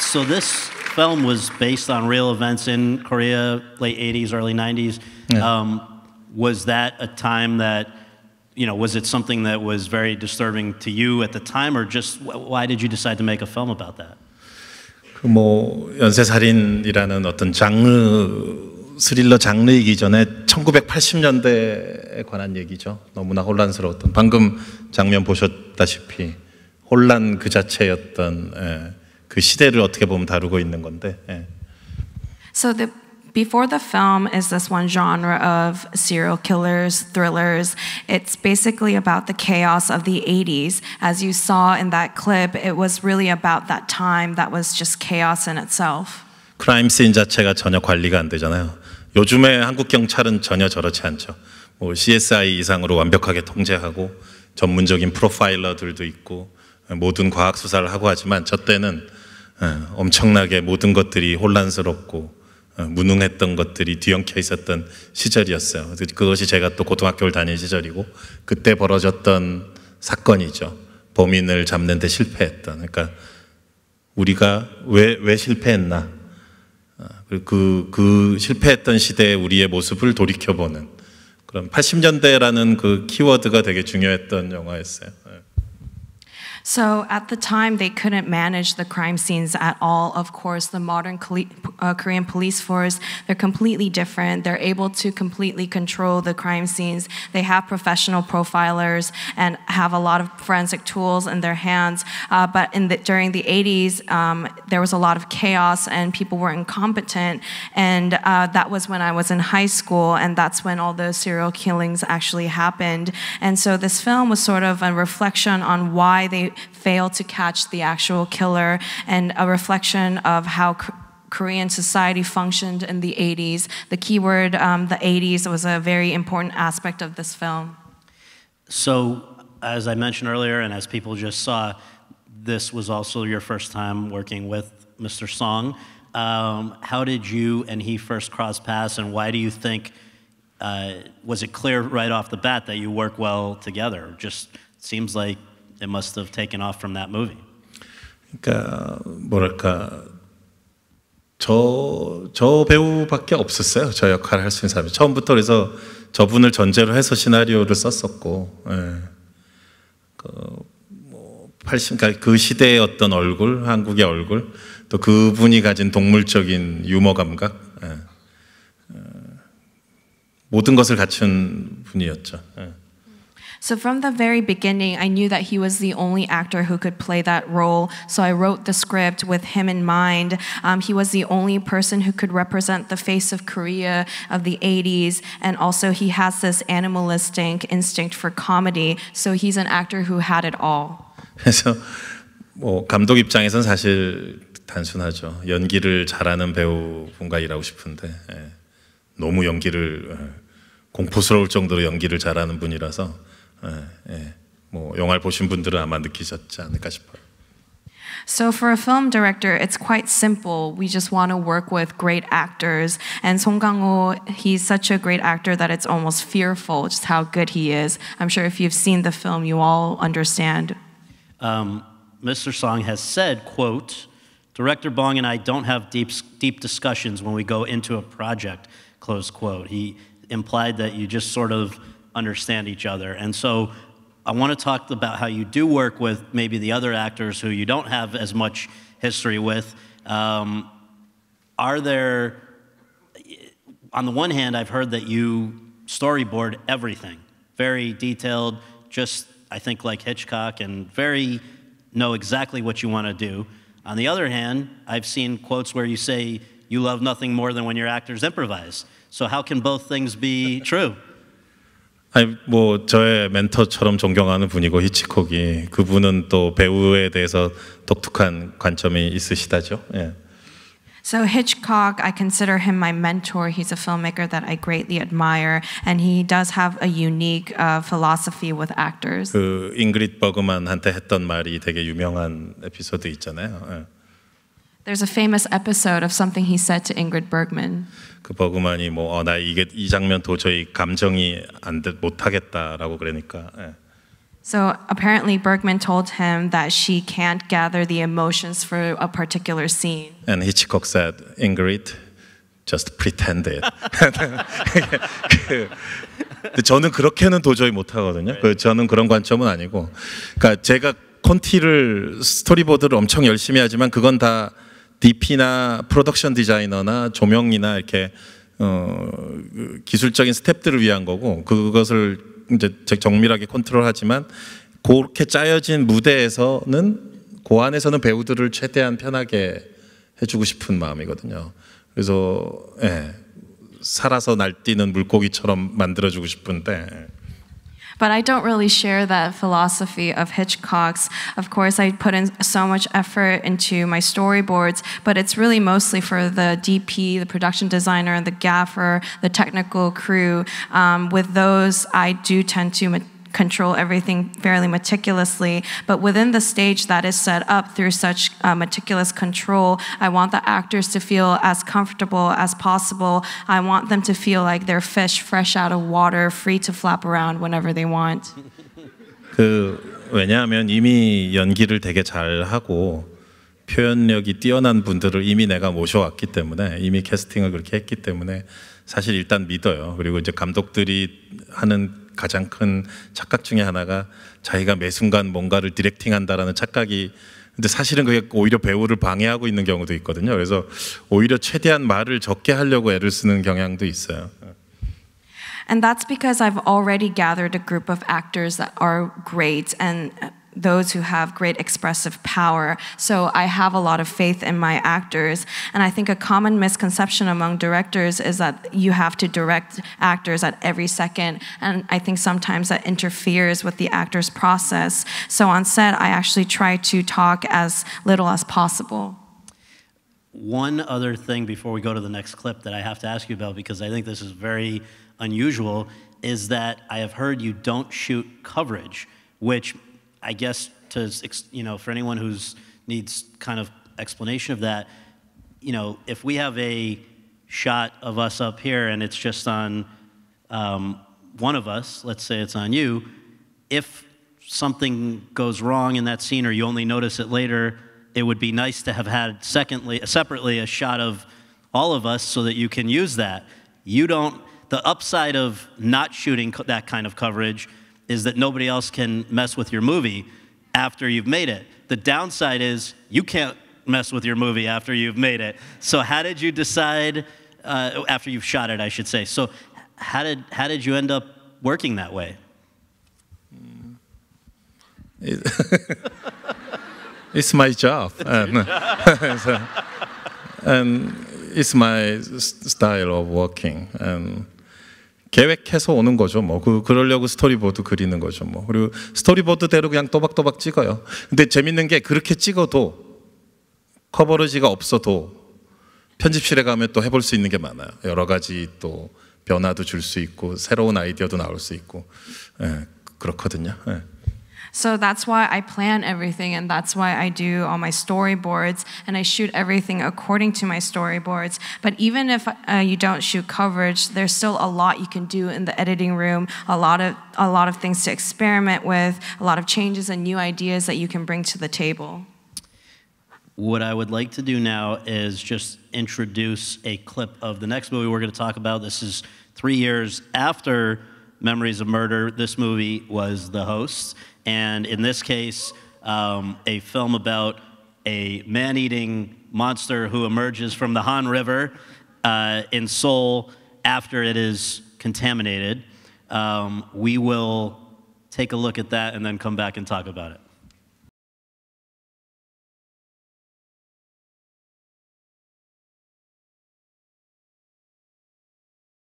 So this film was based on real events in Korea, late 80s, early 90s. Yeah. Um, was that a time that, you know, was it something that was very disturbing to you at the time, or just why did you decide to make a film about that? 뭐 살인이라는 어떤 장르 스릴러 장르이기 전에 1980년대에 관한 얘기죠. 너무나 혼란스러웠던 방금 장면 보셨다시피 혼란 그 자체였던 예, 그 시대를 어떻게 보면 다루고 있는 건데. 예. So the Before the Film is this one genre of serial killers, thrillers. It's basically about the chaos of the 80s. As you saw in that clip, it was really about that time that was just chaos in itself. 크라임 씬 자체가 전혀 관리가 안 되잖아요. 요즘에 한국 경찰은 전혀 저렇지 않죠. 뭐 CSI 이상으로 완벽하게 통제하고 전문적인 프로파일러들도 있고 모든 과학 수사를 하고 하지만 저 때는 예, 엄청나게 모든 것들이 혼란스럽고 어, 무능했던 것들이 뒤엉켜 있었던 시절이었어요. 그것이 제가 또 고등학교를 다닌 시절이고 그때 벌어졌던 사건이죠. 범인을 잡는 데 실패했던. 그러니까 우리가 왜, 왜 실패했나? 어, 그, 그 실패했던 시대의 우리의 모습을 돌이켜보는 그런 80년대라는 그 키워드가 되게 중요했던 영화였어요. 예. So at the time, they couldn't manage the crime scenes at all. Of course, the modern uh, Korean police force, they're completely different. They're able to completely control the crime scenes. They have professional profilers and have a lot of forensic tools in their hands. Uh, but the, during the 80s, um, there was a lot of chaos and people were incompetent. And uh, that was when I was in high school, and that's when all those serial killings actually happened. And so this film was sort of a reflection on why they might fail to catch the actual killer, and a reflection of how Korean society functioned in the 80s. The keyword, um, the 80s, was a very important aspect of this film. So, as I mentioned earlier, and as people just saw, this was also your first time working with Mr. Song. Um, how did you and he first cross paths, and why do you think? Uh, was it clear right off the bat that you work well together? Just seems like it must have taken off from that movie. 그러니까 뭐랄까 저, 저 배우밖에 없었어요. 저 역할을 할 수 있는 사람이. 처음부터 그래서 저분을 전제로 해서 시나리오를 썼었고, 예. 그, 뭐, 80, 그러니까 그 시대의 어떤 얼굴, 한국의 얼굴, 또 그분이 가진 동물적인 유머 감각, 예. 어, 모든 것을 갖춘 분이었죠. 예. So from the very beginning, I knew that he was the only actor who could play that role. So I wrote the script with him in mind. Um, he was the only person who could represent the face of Korea of the 80s, and also he has this animalistic instinct for comedy. So he's an actor who had it all. 그래서 뭐 감독 입장에선 사실 단순하죠. 연기를 잘하는 배우분과 일하고 싶은데 예. 너무 연기를 공포스러울 정도로 연기를 잘하는 분이라서 뭐 영화를 보신 분들은 아마 느끼셨지 않을까 싶어요. So for a film director, it's quite simple. We just want to work with great actors. And Song Kang-ho, he's such a great actor that it's almost fearful just how good he is. I'm sure if you've seen the film, you all understand. Um, Mr. Song has said, quote, Director Bong and I don't have deep, deep discussions when we go into a project, close quote. He implied that you just sort of understand each other. And so I want to talk about how you do work with maybe the other actors who you don't have as much history with. Um, are there, on the one hand, I've heard that you storyboard everything, very detailed, just I think like Hitchcock, and very know exactly what you want to do. On the other hand, I've seen quotes where you say you love nothing more than when your actors improvise. So, how can both things be true? 아니 뭐 저의 멘토처럼 존경하는 분이고 히치콕이 그분은 또 배우에 대해서 독특한 관점이 있으시다죠. 예. So Hitchcock, I consider him my mentor. He's a filmmaker that I greatly admire, and he does have a unique uh, philosophy with actors. 그 잉그리드 버그만한테 했던 말이 되게 유명한 에피소드 있잖아요. 예. There's a famous episode of something he said to Ingrid Bergman. 그 버그만이 뭐나 어, 이게 이 장면 도저히 감정이 안못 하겠다라고 그러니까. 예. So apparently Bergman told him that she can't gather the emotions for a particular scene. And Hitchcock said, Ingrid, just pretend it. 그, 저는 그렇게는 도저히 못 하거든요. 그 저는 그런 관점은 아니고, 그러니까 제가 콘티를 스토리보드를 엄청 열심히 하지만 그건 다 DP나 프로덕션 디자이너나 조명이나 이렇게 어, 그 기술적인 스텝들을 위한 거고 그것을 이제 정밀하게 컨트롤하지만 그렇게 짜여진 무대에서는 고안에서는 그 배우들을 최대한 편하게 해주고 싶은 마음이거든요. 그래서 예, 살아서 날뛰는 물고기처럼 만들어주고 싶은데. 예. But I don't really share that philosophy of Hitchcock's. Of course, I put in so much effort into my storyboards, but it's really mostly for the DP, the production designer, and the gaffer, the technical crew. Um, with those, I do tend to control everything fairly meticulously. But within the stage that is set up through such uh, meticulous control, I want the actors to feel as comfortable as possible. I want them to feel like they're fish fresh out of water, free to flap around whenever they want. 그 왜냐하면 이미 연기를 되게 잘 하고 표현력이 뛰어난 분들을 이미 내가 모셔왔기 때문에 이미 캐스팅을 그렇게 했기 때문에 사실 일단 믿어요. 그리고 이제 감독들이 하는 가장 큰 착각 중에 하나가 자기가 매 순간 뭔가를 디렉팅한다라는 착각이 근데 사실은 그게 오히려 배우를 방해하고 있는 경우도 있거든요. 그래서 오히려 최대한 말을 적게 하려고 애를 쓰는 경향도 있어요. And that's because I've already gathered a group of actors that are great and those who have great expressive power. So I have a lot of faith in my actors. And I think a common misconception among directors is that you have to direct actors at every second. And I think sometimes that interferes with the actor's process. So on set, I actually try to talk as little as possible. One other thing before we go to the next clip that I have to ask you about, because I think this is very unusual, is that I have heard you don't shoot coverage, which I guess to you know, for anyone who needs kind of explanation of that, you know, if we have a shot of us up here and it's just on um, one of us, let's say it's on you, if something goes wrong in that scene or you only notice it later, it would be nice to have had secondly, separately a shot of all of us so that you can use that. You don't, the upside of not shooting that kind of coverage is that nobody else can mess with your movie after you've made it. The downside is you can't mess with your movie after you've made it. So how did you decide, uh, after you've shot it, I should say. So how did, how did you end up working that way? Hmm. it's my job. and, and it's my style of working. And 계획해서 오는 거죠. 뭐 그, 그러려고 스토리보드 그리는 거죠. 뭐 그리고 스토리보드대로 그냥 또박또박 찍어요. 근데 재밌는 게 그렇게 찍어도 커버러지가 없어도 편집실에 가면 또 해볼 수 있는 게 많아요. 여러 가지 또 변화도 줄 수 있고 새로운 아이디어도 나올 수 있고 예, 그렇거든요. 예. So that's why I plan everything and that's why I do all my storyboards and I shoot everything according to my storyboards. But even if uh, you don't shoot coverage, there's still a lot you can do in the editing room, a lot of a lot of things to experiment with, a lot of changes and new ideas that you can bring to the table. What I would like to do now is just introduce a clip of the next movie we're going to talk about. This is 3 years after Memories of Murder. This movie was The Host and in this case, um, a film about a man eating monster who emerges from the Han River uh, in Seoul after it is contaminated. Um, we will take a look at that and then come back and talk about it.